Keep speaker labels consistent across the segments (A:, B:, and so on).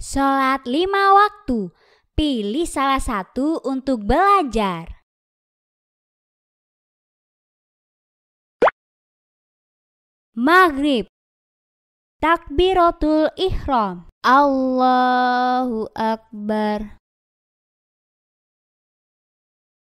A: Sholat lima waktu, pilih salah satu untuk belajar. Maghrib Takbiratul Ihram Allahu Akbar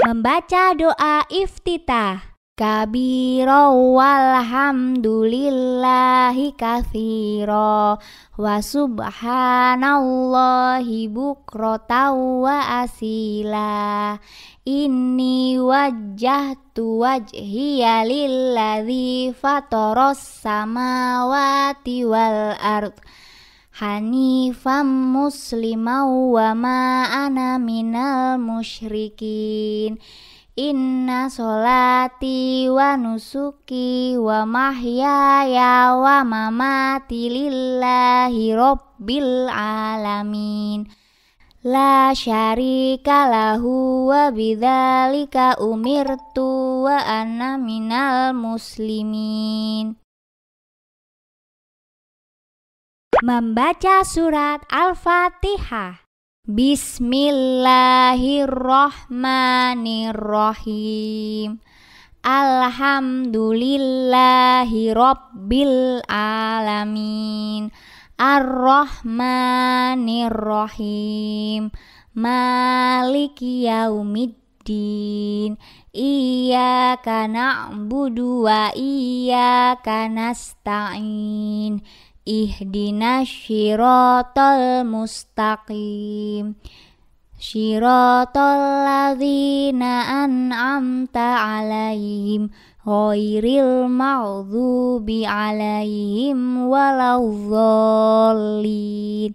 A: Membaca doa iftitah kabiro walhamdulillahi kathiro wa subhanallahi bukrota wa asila wajah tu wajhiya lilladhi fatoros samawati wal ard hanifam muslimau wa ma'ana minal musyrikin Inna solati wa nusuki wa mahyaya wa mamati lillahi rabbil alamin La syarika lahu wa bidhalika umirtu wa anna minal muslimin Membaca surat Al-Fatihah Bismillahirrahmanirrahim. Alhamdulillahi Rabbil Alamin ar rahmanirrahim Maliki Yaumiddin Iyaka na'budu wa iyaka nasta'in Ihdina syirotol mustaqim Syirotol ladhina an'amta alaihim Ghairil ma'udhubi alaihim walawzolin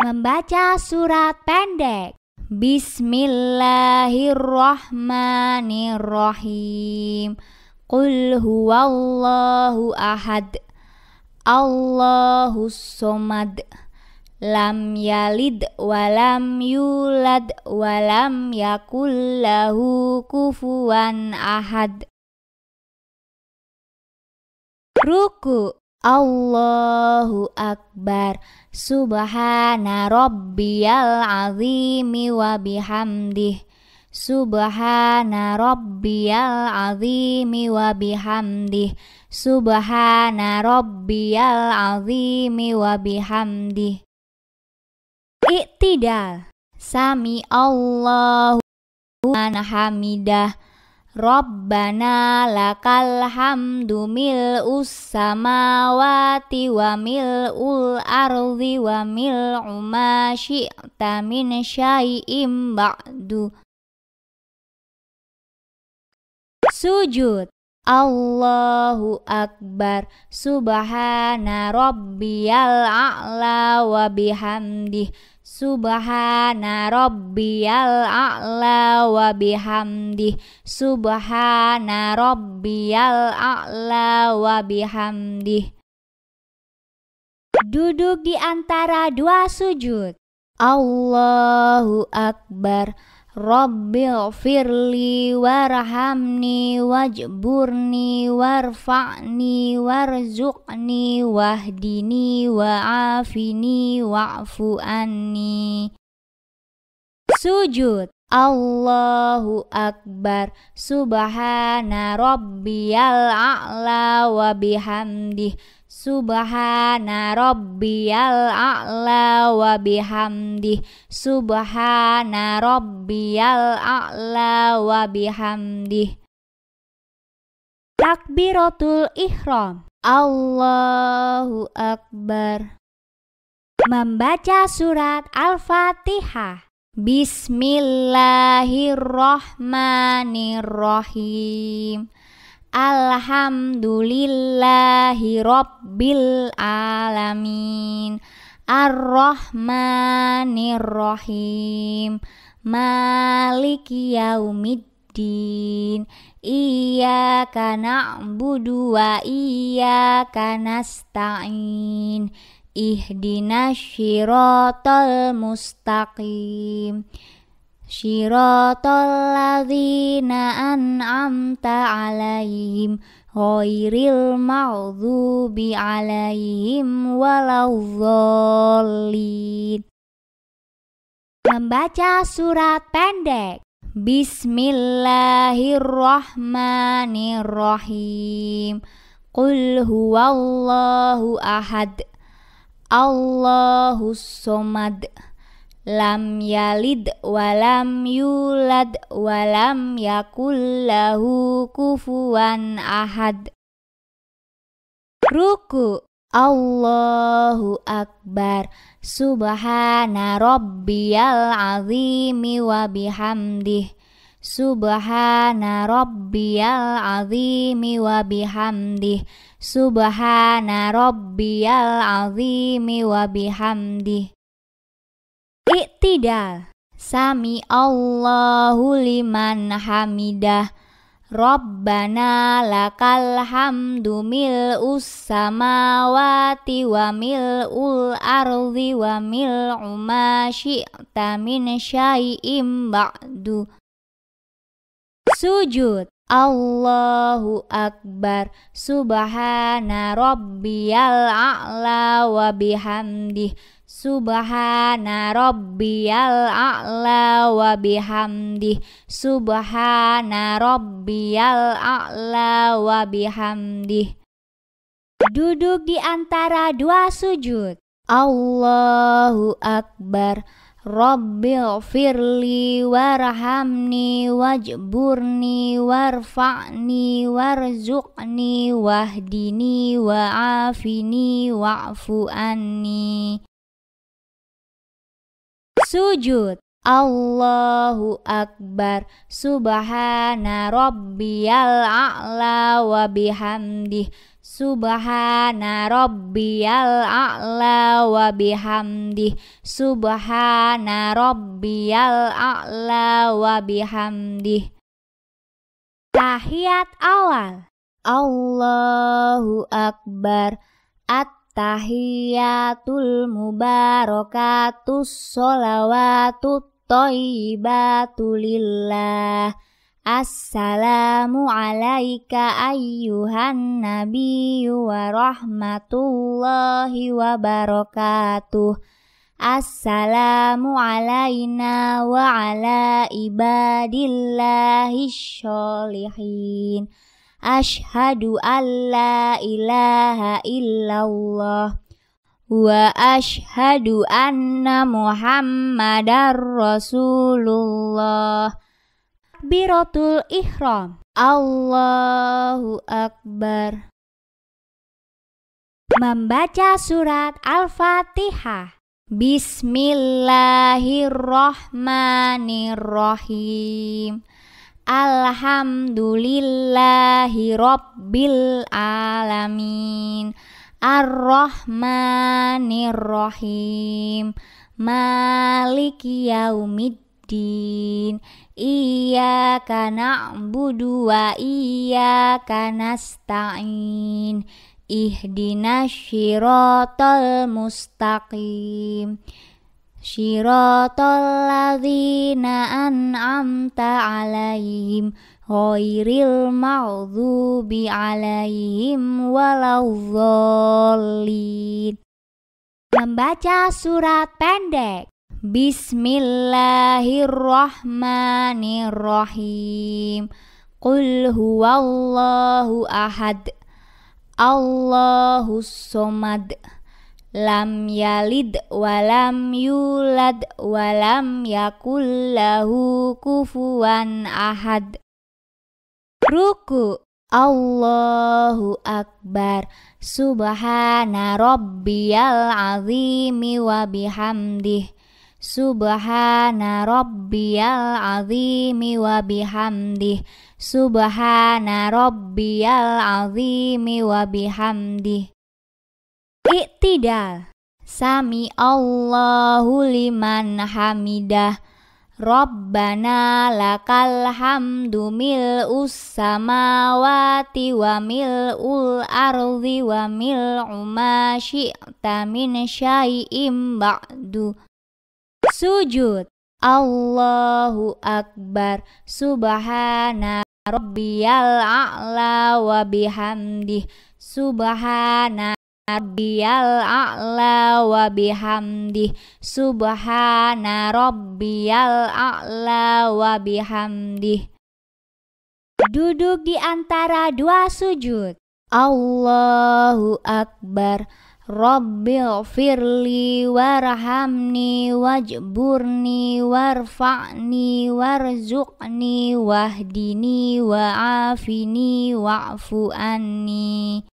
A: Membaca surat pendek Bismillahirrahmanirrahim Qul huwallahu ahad Allahu somad Lam yalid walam yulad walam Yakullahu Kufuan kufuwan ahad Ruku Allahu Akbar Subhana Rabbiyal Azimi wa bihamdih Subhana rabbiyal azimi wa bihamdih Subhana rabbiyal azimi wa bihamdih Iktidal Sami Allahu hamidah Rabbana lakal hamdu mil ussamawati wa mil ul ardi wa mil umasyi'ta min syai'im ba'du sujud. Allahu Akbar Subhana Rabbiyal A'la wa bihamdih Subhana Rabbiyal A'la wa bihamdih Subhana Rabbiyal A'la wa bihamdih Duduk di antara dua sujud Allahu Akbar Rabbil firli warhamni wajburni warfa'ni warzuqni wahdini wa'afini wa'fu anni Sujud Allahu Akbar Subhana Rabbiyal A'la wa bihamdih Subhana rabbiyal a'la wa bihamdi Subhana rabbiyal a'la wa bihamdi Takbiratul ihram Allahu akbar Membaca surat Al-Fatihah Bismillahirrahmanirrahim Alhamdulillahi Rabbil Alamin Ar-Rahmanir-Rahim Maliki Yaumiddin Iyaka na'budu wa iyaka nasta'in Ihdinash shiratal mustaqim Shiratal ladhina an'amta 'alaihim Ghoiril Ma'zubi 'alaihim waladhdallin. Membaca surat pendek. Bismillahirrahmanirrahim. Qul huwallahu ahad. Allahus somad lam yalid walam yulad walam yakul lahu kufuwan ahad Ruku Allahu Akbar Subhana Rabbiyal Azimi wa bihamdih Subhana Rabbiyal Azimi wa bihamdih Subhana Rabbiyal Azimi wa bihamdih Iktidal Sami Allahu liman hamidah Rabbana lakal hamdu mil samawati wa ul ardi wa mil umasyi'ta min syai'im ba'du Sujud Allahu Akbar Subhana Rabbiyal A'la wa bihamdih Subhana rabbiyal a'la wa bihamdi Subhana rabbiyal a'la wa bihamdi Duduk di antara dua sujud Allahu Akbar Rabbil firli warhamni wajburni warfa'ni warzuqni wahdini wa'afini wa'fu anni sujud. Allahu Akbar Subhana Rabbiyal A'la wa bihamdih Subhana Rabbiyal A'la wa bihamdih Subhana Rabbiyal A'la wa bihamdih Tahiyat awal Allahu Akbar At Attahiyatul mubarakatus sholawatut thayyibatu lillah Assalamu alaika ayyuhan nabiyyu wa rahmatullahi wa barakatuh Assalamu alaina wa ala ibadillahi sholihin Ashadu an la ilaha illallah Wa ashadu anna muhammadar rasulullah Biratul ihram Allahu Akbar Membaca surat Al-Fatihah Bismillahirrahmanirrahim. Alhamdulillahi Rabbil Alamin ar rahmanirrahim rahim Maliki Yaumiddin Iyaka na'budu wa iyaka nasta'in Ihdinas syiratal mustaqim Shiratal ladzina an'amta 'alaihim ghairil maghdubi 'alaihim waladhdallin. Membaca surat pendek Bismillahirrahmanirrahim Qul huwallahu ahad Allahus somad lam yalid walam yulad walam yakul lahu kufuwan ahad ruku Allahu akbar subhana rabbiyal azimi wa bihamdih subhana rabbiyal azimi wa bihamdih subhana rabbiyal azimi wa bihamdih Iktidal Sami Allahu liman hamidah Rabbana lakal hamdu mil samawati wa ul ardi wa mil ma min syai'im ba'du Sujud Allahu Akbar Subhana Rabbiyal A'la wa bihamdih Subhana rabbiyal a'la wa bihamdi subhana rabbiyal a'la wa bihamdi duduk di antara dua sujud Allahu akbar Rabbil firli warhamni wajburni warfa'ni warzuqni wahdini wa'afini wa'fu anni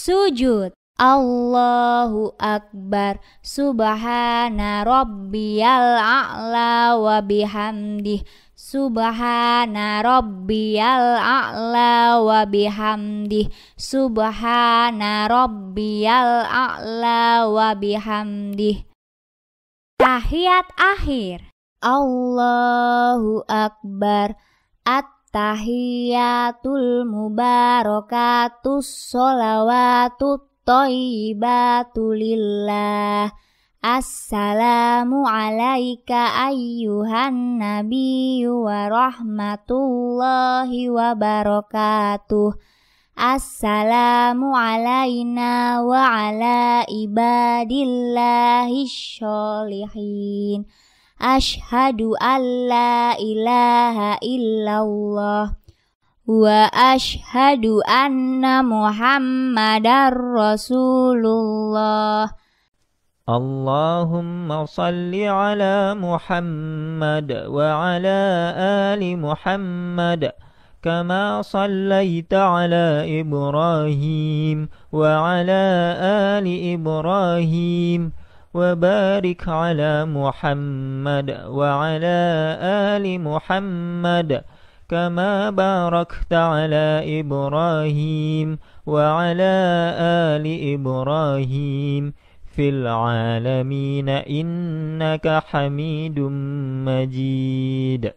A: Sujud Allahu Akbar Subhana Rabbiyal A'la wa bihamdih Subhana Rabbiyal A'la wa bihamdih Subhana Rabbiyal A'la wa bihamdih Tahiyat akhir Allahu Akbar At Tahiyatul mubarakatus solawatut thayyibatu lillah Assalamu alayka ayyuhan nabiyyu wa rahmatullahi wa barakatuh Assalamu alayna wa ala ibadillahi sholihin Ashadu an la ilaha illallah وأشهد أن محمدا رسول الله اللهم صل على محمد وعلى آل محمد كما صليت على إبراهيم وعلى آل إبراهيم وبارك على محمد وعلى آل محمد كما باركت على إبراهيم وعلى آل إبراهيم في العالمين إنك حميد مجيد